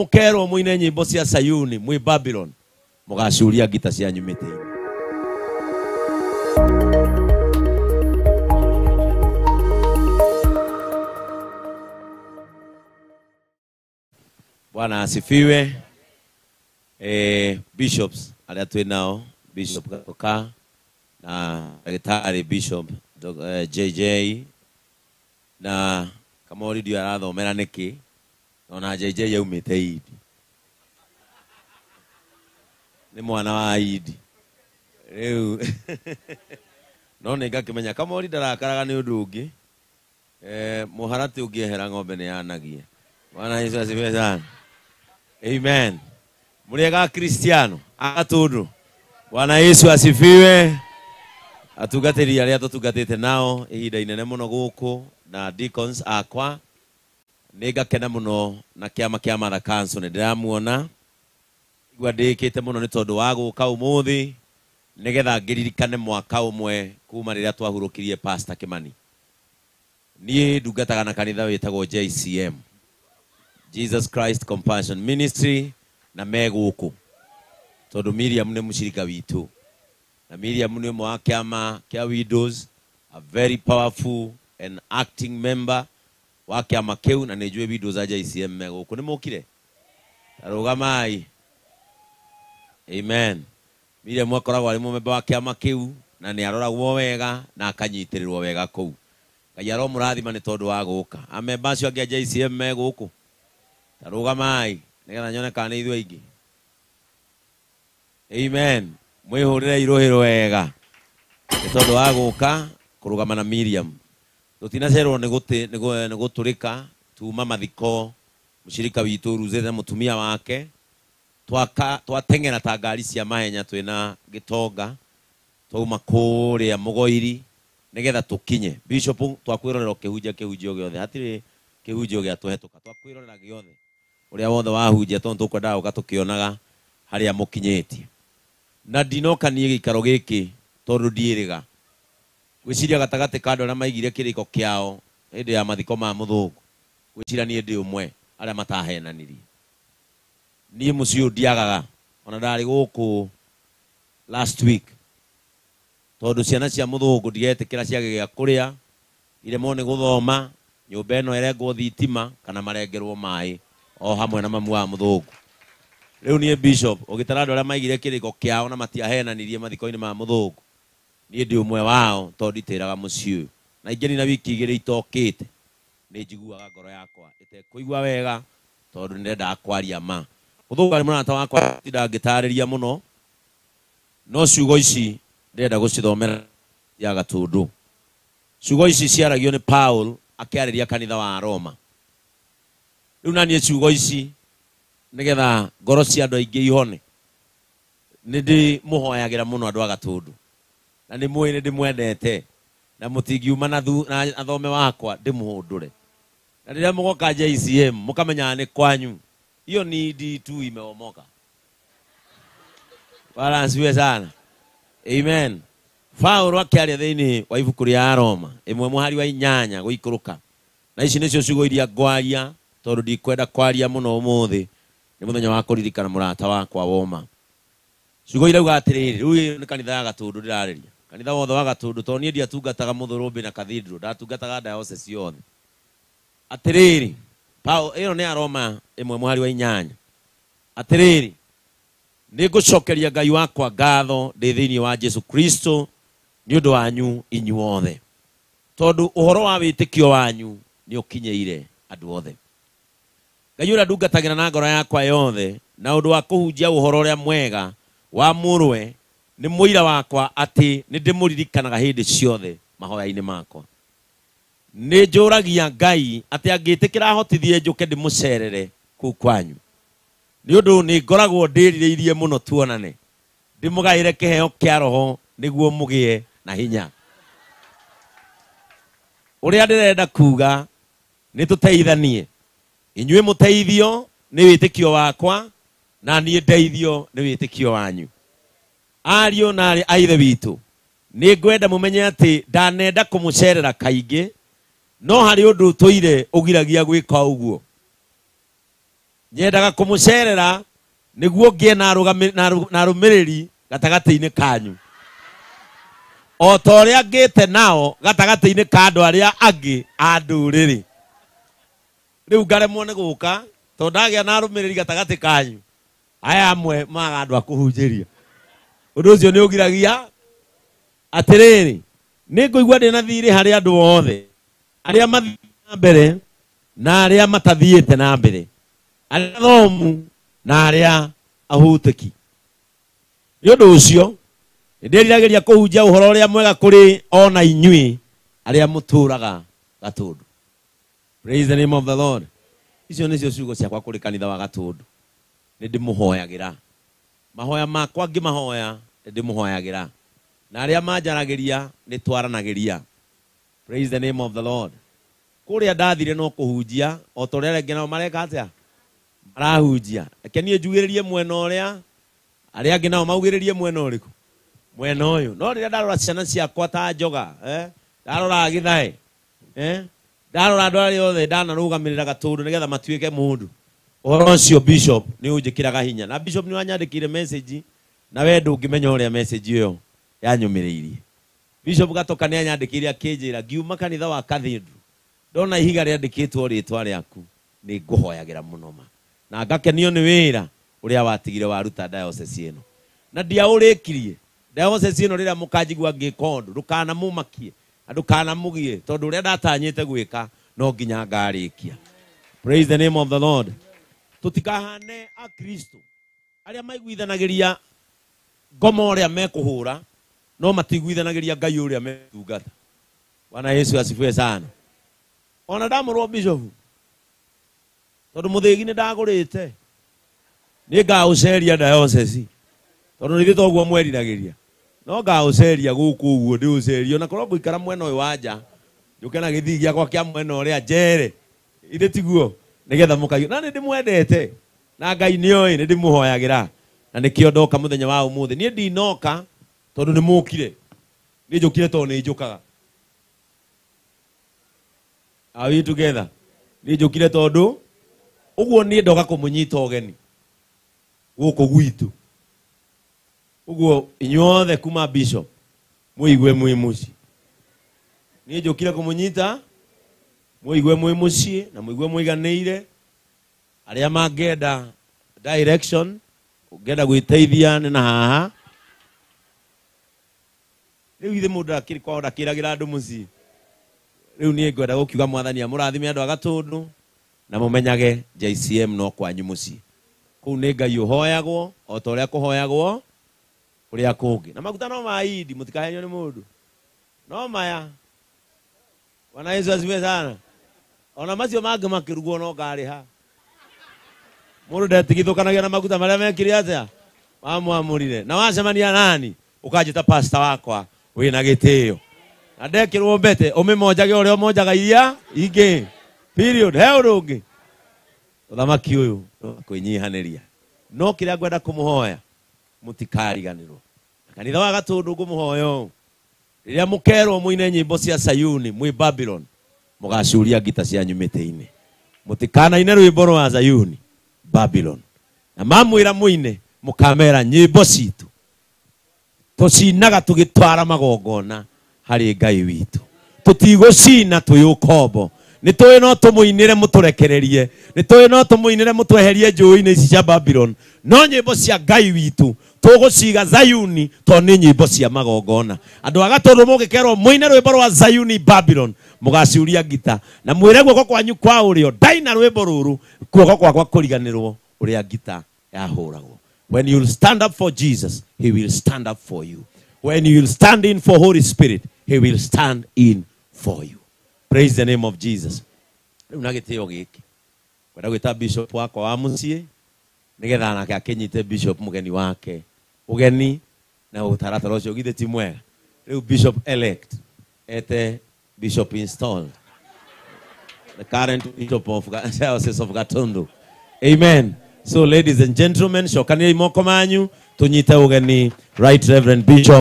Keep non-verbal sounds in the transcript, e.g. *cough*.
mukerwo muine nyimbo cia sayuni mwi babylon mugacuria ngita cianyu mitiini Bwana asifiwe. Eh, bishops aria twi nao Bishop Gatoka na dagitari Bishop JJ eh, na Kamori ndio arathomera niki naona JJ yeye umeteidi ni mwana wa Aidi rĩu *laughs* no nĩ ngakĩmenya kamori ndarakaraga nĩ ũndũ ũngĩ eh, mũharatĩ ũngĩehera ng'ombe ni yanagia bwana yesu asifiwe sana amen mliega kristiano agatũndũ bwana yesu asifiwe atungatĩri arĩa tũtungatĩte nao ihinda inene mũno gũkũ na deacons akwa nä ngakena må no na kä ama kä amara nä ndä ramuona igua ndä kä te må no nä tondå wa gå ka å må thä nä getha ngä ririkane mwaka å mwe kuma rä rä a twahurå kirie pasta kä mani niä ndungataga na kanitha wä tagwo jcm jesus christ compassion ministry na megå kå tondå miriam nä må cirika witå na miriam nä å mwe wa kä ama kä a a very powerful and acting member wa kä ama na nä njå video za JCM gå kå nä må kire tarå gamai amen miriamu akoragwo arä må wa kä ama kä na nä aroragwo wega na akanyitä rä rwo wega kå u ngai aromå rathima nä tondå wa gå ka amemba acio angä a JCM megå kå tarå gamai nä nyone kana nä ithuä amen mwä hå rä re irå hä rwega nä tondå wa gå ka na miriamu tutinacerwo nä gå tå rä ka tuma mathiko må cirika witå ruzä te må tumia wake twateng'era ta ngari cia mahenya twä na gä tonga twauma kå rä a må goiri nä getha tå kinye twakwä rorera kä hunjia kä hunjia å gä othe hatirä kä hunjia å gä a tå hetå ka twakwä rorera gä othe å rä a wothe wahunjia tondå tå kwendaga å ka tå kä onaga harä a må kinyä tie na ndinokanie gä ikaro gä kä tondå ndiä rä ga gwiciria gatagati ka andå arä maigire kiriko kiao kĩao ya mathiko ma må thå ngå gwäciria umwe ndä å mwe arä a matahenanirie ndiagaga ona ndarä gå last week tondå ciana cia må thå ngå ndigetä kä ra ciage gä a kå rä a iremwo nä gå thoma thitima kana marengerwo mai o hamwe na mamu wa mũthũngũ rĩu niĩ bishop ũgĩtara andũ arĩa maigire kiriko kiao na matiahenanirie mathiko-inĩ ma mũthũngũ niä ndä å mwe wao tondå itä raga må ciä å na ingä na wiki igä rä itokä te nä njiguaga ngoro yakwa ä tekå igua wega tondå nä ndendaga kwaria ma å thå garä må rata wakwa tinda ngä tarä ria må no no ciugo ici ndärenda gå cithomera ya gatå ndå ciugo ici ciaragio nä paul akä arä ria kanitha wa roma rä u naniä ciugo ici nä getha ngoro cia andå aingä ihone nä ndä må hoyagä ra må no andå agatå ndå na nä mwä nä ndä mwendete na må tingiuma na thome wakwa ndä må ndå re na rä rä a må goka jcm må kamenyaga nä kwanyu iyo ni ndi tu imeomoka waransiwe sana amen paulo akiaria thiini wa ibuku ria roma imwe muhari wa inyanya guikuruka na ici nicio ciugo iria ngwaria tondu ndikwenda kwaria muno umuthi ni muthenya wa kuririkana murata wakwa woma ciugo irauga atiriri riu ni kanitha ya gatundu ndirariria kanitha wothe wa gatundu tondå niä ndiatungataga må na kathidro ndatungataga diocese yothe atiriri pao ä no nä aroma ä mwari wa inyanya atiriri nä ngå cokeria ngai wakwa ngatho ndä thä wa jesu kristo nä å ndå wanyu inyu othe tondå å horo wa wä wanyu nä å kinyä andå othe ngai å rä ndungatagä ra na ngoro yakwa yothe na å ndå wa kå å horo mwega wa må rwe nä må ira wakwa atä nä ndä må ririkanaga hä ndä ciothe mahoya-inä makwa nä njå ragia ngai atä angä tä kä rahotithie njå ke ndä må cerere kå u kwanyu nä å ndå nä ngoragwo ndä rirä irie må no tuonane ndä må gaä re kä heo kä a roho nä guo må gä e na hinya å rä a ndä renda kuga nä tå teithanie inyuä må teithio nä wä tä kio wakwa na niä ndeithio nä wä tä kio wanyu ariå na arä a ithe witå nä ngwenda må menye atä ndanenda kå må cerera kaingä no harä å ndå tå ire å giragia gwä ka å guo nyendaga kå må cerera nä guo ngä na rå mä rä inä kanyu o ta rä a ngä te nao gatagatä-inä ka andå arä a angä a rä rä u ngaremwo nä gå ka tondå a na rå mä rä ri gatagatä kanyu aya amwe maga andå a hunjä ria undu ucio ni ugiragia atiriri ni nguigua ndi na thiri harä andå othe arä a na mbere na arä a matathiä na mbere arä thomu na arä a ahutä ki nä å ndå å cio nä nderiragä ria kå hunjia å horo å rä a mwega kå rä ona inyuä arä a må tå raga gatå praise the name of the lord icio nä cio ciugo ciakwa kå rä kanitha wa gatå ndå nä ndä hoyagä ra mahoya makwa mahoya ngimahoya ndimuhoyagira na aria manjaragiria nitwaranagiria praise the name of the lord kuria ndathire no kuhunjia o ta uria rĩngĩ nao mareka atĩa marahunjia reke niĩ njugĩrĩrie mwena ũrĩa arĩa angĩ nao maugĩrĩrie mwena ũrĩkũ mwena ũyũ no rĩrĩa ndarora ciana ciakwa ta njoga eh, ndarora gĩthaĩ eh, ndarora andũ arĩa othe ndanarũgamĩrĩra gatũndũ nĩgetha matuĩke mũndũ uhoro ucio bishop ni å njä kä hinya na bishop ni wanyandä kä ire message na we ndå ngä menya å message yo yanyå mä rä bishop gatoka nä anyandä kä ire akä njä ra ngiuma kanitha wa kathindru ndona ihiga rä andä kä two rä twa rä aku nä ngå hoyagä ra må na ngakenio nä wä ra å rä a watigire waruta diocese ä na ndiaå rä kirie diocese ä no rä rä a må kanjigua ngä ka å ndå ndå kanamå makie na no nginya ngarä kia praise the name of the lord tutikahane a kristo aria maiguithanagiria ngoma uria mekuhura no matiguithanagiria ngai uria metungata wana yesu asifiwe sana ona ndamurwo bishofu tondu muthigi ni ndagurite ni ngauceria diocese tondu nithi toguo mwerinagiria no ngauceria guku uguo ndi ucerio na korwo nguikara mwena uyu wa nja njuke na githii giakwa kia mwena uria njere ithi tiguo nigetha mukagio na ni ndimwendete na ngai ni oi ni ndimuhoyagira na nikio ndoka muthenya wa umuthi nie ndinoka tondu ni mukire ni njukire tondu ni njukaga are we together ni njukire tondu uguo nie ndoka kumunyita ugeni guku gwitu uguo inyuothe kuma bishop muigue mwi muci ni njukire kumunyita muigue mwi mucii na muigue muiganiire aria mangenda direction ungenda gwiteithia ni na haha riu ithe mundu akirikorwo ndakiragira andu mucii riu nie ngwenda gukiuga mwathani amurathime andu agatundu na mumenyage JCM no kwanyu mucii kuu nä ngai å hoyagwo o ta å rä a kå hoyagwo kå rä a kå ngä na maguta no maidi må tikahenywo nä må ndå no maya bwana yesu asifiwe sana ona macio mangä makä rugwo no ngarä ha må ndå ndetigithåkanagia na maguta marä a mekire atä mamwamå na wacemania nani å kanjä ta pasta wakwa wä na gä tä na ndekä rwo mbete å mä monjage å rä a monjaga iria ingä period he å ndå ngä å thamaki å yå kwä nyihanä ria no kä rä a ngwenda kå må hoya må tikariganä rwo kanitha wa gatå ndå ngå må hoya å rä rä a må kerwo må ine nyä mbo cia sayuni mwä babylon mugacuria ngita cianyu mitiini mutikanaine rwimbo rwa Zayuni Babylon na mamwira muine mukamera nyimbo citu tucinaga tugitwara magongona harĩ ngai witũ tũtigũcina twĩ ũkombo nĩ tũĩ no tũmũinĩre mũtũrekererie nĩ tũĩ no tũmũinĩre mũtweherie njũĩ-inĩ ici cia babylon no nyĩmbo cia ngai witũ tuguciga zayuni to ni nyimbo cia magongona andå andu agaturu mugikerwo rwä mbo rwa zayuni må gaciuria ngita na mwä re guoko kwanyu kwa urio ndaina rwimbo ruru kuoko gwakwa kuriganirwo uria ngita yahuragwo when you stand up for jesus he will stand up for you when you stand in for holy spirit he will stand in for you praise the name of jesus riu na gitio giki kwenda gwita bishop wakwa wa mucii nigetha nake akinyite bishop mugeni wake Ũgeni na ũtaratara ũcio githĩ ti mwega? Rĩu Bishop elect ete Bishop installed the current Bishop of *laughs* Diocese of Gatundu. Amen. So ladies and gentlemen, cokaniai moko manyu tunyite ũgeni Right Reverend Bishop